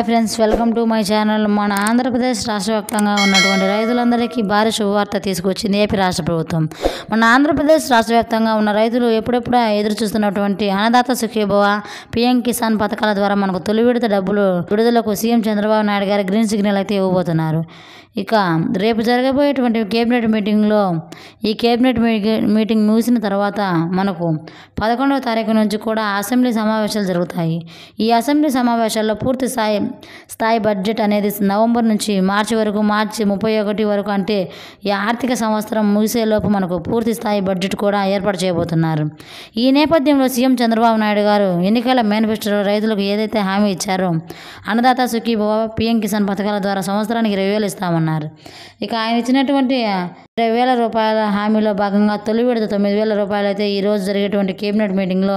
hi friends welcome to my channel మన ఆంధ్రప్రదేశ్ రాష్ట్ర వ్యాప్తంగా ఉన్నటువంటి రైతులందరికీ భారీ శుభవార్త తీసుకొచ్చింది ఏపీ రాష్ట్ర ప్రభుత్వం మన ఆంధ్రప్రదేశ్ రాష్ట్ర వ్యాప్తంగా ఉన్న రైతులు ఎప్పుడెప్పుడా ఎదురు చూస్తున్నటువంటి అన్నదాత సుఖీభవ పిఎం కిసాన్ పథకాల ద్వారా మనకు తొలి విడత డబ్బులు విడుదలకు సీఎం చంద్రబాబు నాయుడు గారు గ్రీన్ సిగ్నల్ అయితే ఇవ్వబోతున్నారు ఇక రేపు జరగబోయేటువంటి కేబినెట్ మీటింగ్లో ఈ కేబినెట్ మీటింగ్ ముగిసిన తర్వాత మనకు పదకొండవ తారీఖు నుంచి కూడా అసెంబ్లీ సమావేశాలు జరుగుతాయి ఈ అసెంబ్లీ సమావేశాల్లో పూర్తి స్థాయి స్థాయి బడ్జెట్ అనేది నవంబర్ నుంచి మార్చి వరకు మార్చి ముప్పై ఒకటి వరకు అంటే ఈ ఆర్థిక సంవత్సరం ముగిసేలోపు మనకు పూర్తి స్థాయి బడ్జెట్ కూడా ఏర్పాటు చేయబోతున్నారు ఈ నేపథ్యంలో సీఎం చంద్రబాబు నాయుడు గారు ఎన్నికల మేనిఫెస్టోలో రైతులకు ఏదైతే హామీ ఇచ్చారో అన్నదాత సుఖీభవ పిఎం కిసాన్ పథకాల ద్వారా సంవత్సరానికి ఇరవై వేలు ఇస్తామన్నారు ఇక ఆయన ఇచ్చినటువంటి ఇరవై వేల రూపాయల హామీలో భాగంగా తొలి విడత తొమ్మిది వేల రూపాయలు అయితే ఈరోజు జరిగేటువంటి కేబినెట్ మీటింగ్లో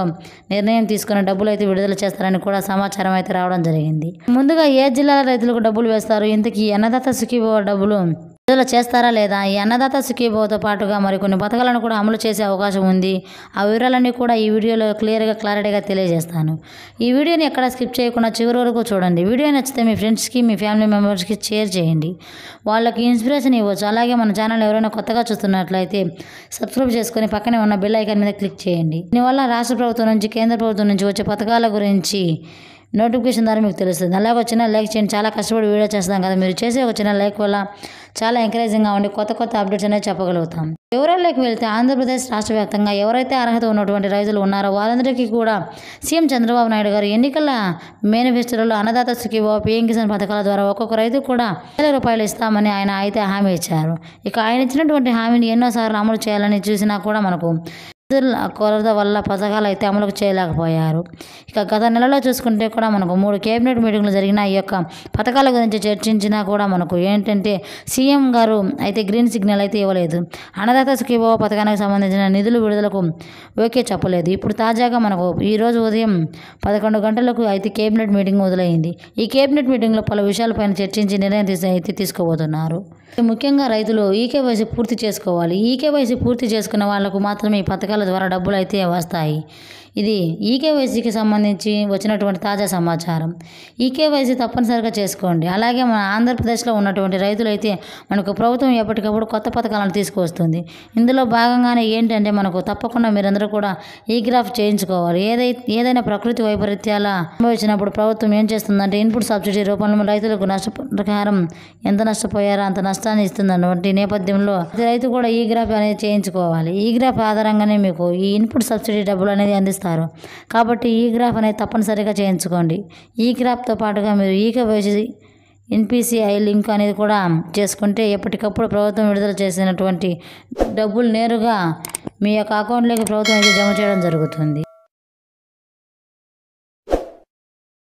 నిర్ణయం తీసుకున్న డబ్బులు అయితే విడుదల చేస్తారని కూడా సమాచారం అయితే రావడం జరిగింది ముందుగా ఏ జిల్లాల రైతులకు డబ్బులు వేస్తారు ఇంతకి అన్నదాత సుఖీభవ డబ్బులు విడుదల చేస్తారా లేదా ఈ అన్నదాత సుఖీభవతో పాటుగా మరికొన్ని పథకాలను కూడా అమలు చేసే అవకాశం ఉంది ఆ వివరాలన్నీ కూడా ఈ వీడియోలో క్లియర్గా క్లారిటీగా తెలియజేస్తాను ఈ వీడియోని ఎక్కడ స్కిప్ చేయకుండా చివరి వరకు చూడండి వీడియో నచ్చితే మీ ఫ్రెండ్స్కి మీ ఫ్యామిలీ మెంబర్స్కి షేర్ చేయండి వాళ్ళకి ఇన్స్పిరేషన్ ఇవ్వచ్చు అలాగే మన ఛానల్ ఎవరైనా కొత్తగా చూస్తున్నట్లయితే సబ్స్క్రైబ్ చేసుకుని పక్కనే ఉన్న బెల్ ఐకాన్ మీద క్లిక్ చేయండి దీనివల్ల రాష్ట్ర ప్రభుత్వం నుంచి కేంద్ర ప్రభుత్వం నుంచి వచ్చే పథకాల గురించి నోటిఫికేషన్ ద్వారా మీకు తెలుస్తుంది అలాగే వచ్చిన లైక్ చేయండి చాలా కష్టపడి వీడియో చేస్తాం కదా మీరు చేసే వచ్చిన లైక్ వల్ల చాలా ఎంకరేజింగ్గా ఉండి కొత్త కొత్త అప్డేట్స్ అనేవి చెప్పగలుగుతాం వివరాల్లోకి వెళ్తే ఆంధ్రప్రదేశ్ రాష్ట్ర వ్యాప్తంగా ఎవరైతే అర్హత ఉన్నటువంటి రైతులు ఉన్నారో వారందరికీ కూడా సీఎం చంద్రబాబు నాయుడు గారు ఎన్నికల మేనిఫెస్టోలో అన్నదాత సుఖీభావ పీఎం కిసాన్ పథకాల ద్వారా ఒక్కొక్క రైతు కూడా వేల రూపాయలు ఇస్తామని ఆయన అయితే హామీ ఇచ్చారు ఇక ఆయన ఇచ్చినటువంటి హామీని ఎన్నోసార్లు అమలు చేయాలని చూసినా కూడా మనకు కొరత వల్ల పథకాలు అయితే అమలు చేయలేకపోయారు ఇక గత నెలలో చూసుకుంటే కూడా మనకు మూడు కేబినెట్ మీటింగ్లు జరిగిన ఈ యొక్క పథకాల గురించి చర్చించినా కూడా మనకు ఏంటంటే సీఎం గారు అయితే గ్రీన్ సిగ్నల్ అయితే ఇవ్వలేదు అన్నదాత సుఖీభవ పథకానికి సంబంధించిన నిధులు విడుదలకు ఓకే చెప్పలేదు ఇప్పుడు తాజాగా మనకు ఈరోజు ఉదయం పదకొండు గంటలకు అయితే కేబినెట్ మీటింగ్ మొదలైంది ఈ కేబినెట్ మీటింగ్లో పలు విషయాలపైన చర్చించి నిర్ణయం తీసి అయితే తీసుకోబోతున్నారు ముఖ్యంగా రైతులు ఈకేవైసీ పూర్తి చేసుకోవాలి ఈకేవైసీ పూర్తి చేసుకున్న వాళ్లకు మాత్రమే ఈ పథకాల ద్వారా డబ్బులు అయితే వస్తాయి ఇది ఈకేవైసీకి e సంబంధించి వచ్చినటువంటి తాజా సమాచారం ఈకేవైసీ e తప్పనిసరిగా చేసుకోండి అలాగే మన ఆంధ్రప్రదేశ్లో ఉన్నటువంటి రైతులైతే మనకు ప్రభుత్వం ఎప్పటికప్పుడు కొత్త పథకాలను తీసుకువస్తుంది ఇందులో భాగంగానే ఏంటంటే మనకు తప్పకుండా మీరందరూ కూడా ఈ గ్రాఫ్ చేయించుకోవాలి ఏదై ఏదైనా ప్రకృతి వైపరీత్యాల సంభవించినప్పుడు ప్రభుత్వం ఏం చేస్తుందంటే ఇన్పుట్ సబ్సిడీ రూపంలో రైతులకు నష్టపరిహారం ఎంత నష్టపోయారో అంత నష్టాన్ని ఇస్తుందన్నటువంటి నేపథ్యంలో రైతు కూడా ఈ గ్రాఫ్ అనేది చేయించుకోవాలి ఈ గ్రాఫ్ ఆధారంగానే మీకు ఈ ఇన్పుట్ సబ్సిడీ డబ్బులు అనేది అందిస్తారు చేస్తారు కాబట్టి ఈ గ్రాఫ్ అనేది తప్పనిసరిగా చేయించుకోండి ఈ గ్రాఫ్తో పాటుగా మీరు ఈక వేసి ఎన్పిసిఐ లింక్ అనేది కూడా చేసుకుంటే ఎప్పటికప్పుడు ప్రభుత్వం విడుదల చేసినటువంటి డబ్బులు నేరుగా మీ యొక్క అకౌంట్లోకి ప్రభుత్వం అయితే జమ చేయడం జరుగుతుంది